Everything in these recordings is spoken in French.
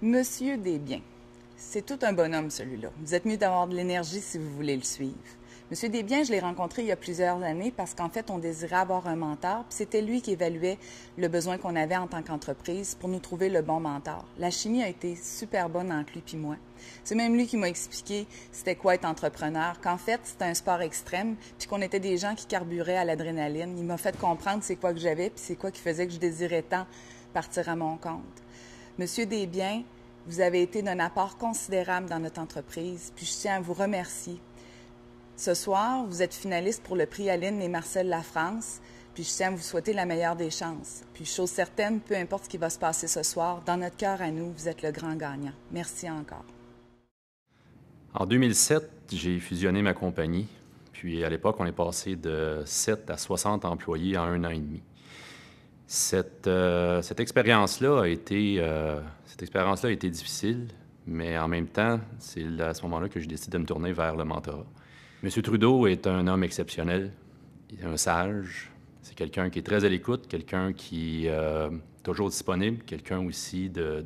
Monsieur Desbiens. C'est tout un bonhomme, celui-là. Vous êtes mieux d'avoir de l'énergie si vous voulez le suivre. Monsieur Desbiens, je l'ai rencontré il y a plusieurs années parce qu'en fait, on désirait avoir un mentor, puis c'était lui qui évaluait le besoin qu'on avait en tant qu'entreprise pour nous trouver le bon mentor. La chimie a été super bonne entre lui puis moi. C'est même lui qui m'a expliqué c'était quoi être entrepreneur, qu'en fait, c'était un sport extrême, puis qu'on était des gens qui carburaient à l'adrénaline. Il m'a fait comprendre c'est quoi que j'avais, puis c'est quoi qui faisait que je désirais tant partir à mon compte. Monsieur Desbiens, vous avez été d'un apport considérable dans notre entreprise, puis je tiens à vous remercier. Ce soir, vous êtes finaliste pour le prix Aline et Marcel La France, puis je tiens à vous souhaiter la meilleure des chances. Puis chose certaine, peu importe ce qui va se passer ce soir, dans notre cœur à nous, vous êtes le grand gagnant. Merci encore. En 2007, j'ai fusionné ma compagnie, puis à l'époque, on est passé de 7 à 60 employés en un an et demi. Euh, cette, expérience-là a été, euh, cette expérience-là a été difficile, mais en même temps, c'est à ce moment-là que je décide de me tourner vers le mentorat. M. Trudeau est un homme exceptionnel, il est un sage, c'est quelqu'un qui est très à l'écoute, quelqu'un qui est euh, toujours disponible, quelqu'un aussi de,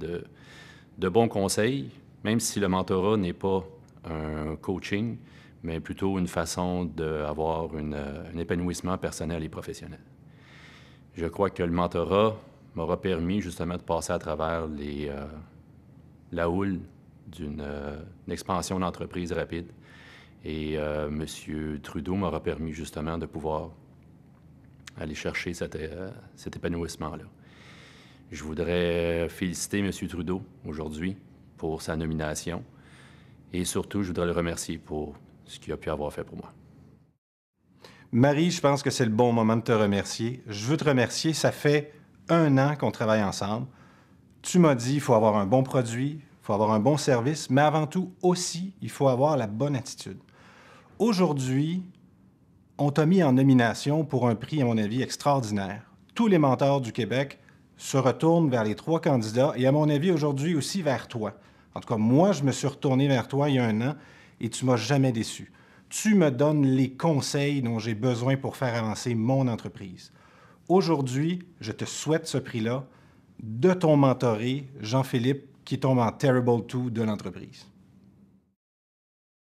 bons conseils, même si le mentorat n'est pas un coaching, mais plutôt une façon d'avoir un épanouissement personnel et professionnel. Je crois que le mentorat m'aura permis justement de passer à travers euh, la houle d'une euh, expansion d'entreprise rapide. Et euh, Monsieur M. Trudeau m'aura permis justement de pouvoir aller chercher cet, cet épanouissement-là. Je voudrais féliciter M. Trudeau aujourd'hui pour sa nomination et surtout, je voudrais le remercier pour ce qu'il a pu avoir fait pour moi. Marie, je pense que c'est le bon moment de te remercier. Je veux te remercier. Ça fait un an qu'on travaille ensemble. Tu m'as dit, il faut avoir un bon produit, il faut avoir un bon service, mais avant tout aussi, il faut avoir la bonne attitude. Aujourd'hui, on t'a mis en nomination pour un prix, à mon avis, extraordinaire. Tous les mentors du Québec se retournent vers les trois candidats et, à mon avis, aujourd'hui aussi vers toi. En tout cas, moi, je me suis retourné vers toi il y a un an et tu m'as jamais déçu tu me donnes les conseils dont j'ai besoin pour faire avancer mon entreprise. Aujourd'hui, je te souhaite ce prix-là de ton mentoré, Jean-Philippe, qui tombe en Terrible 2 de l'entreprise.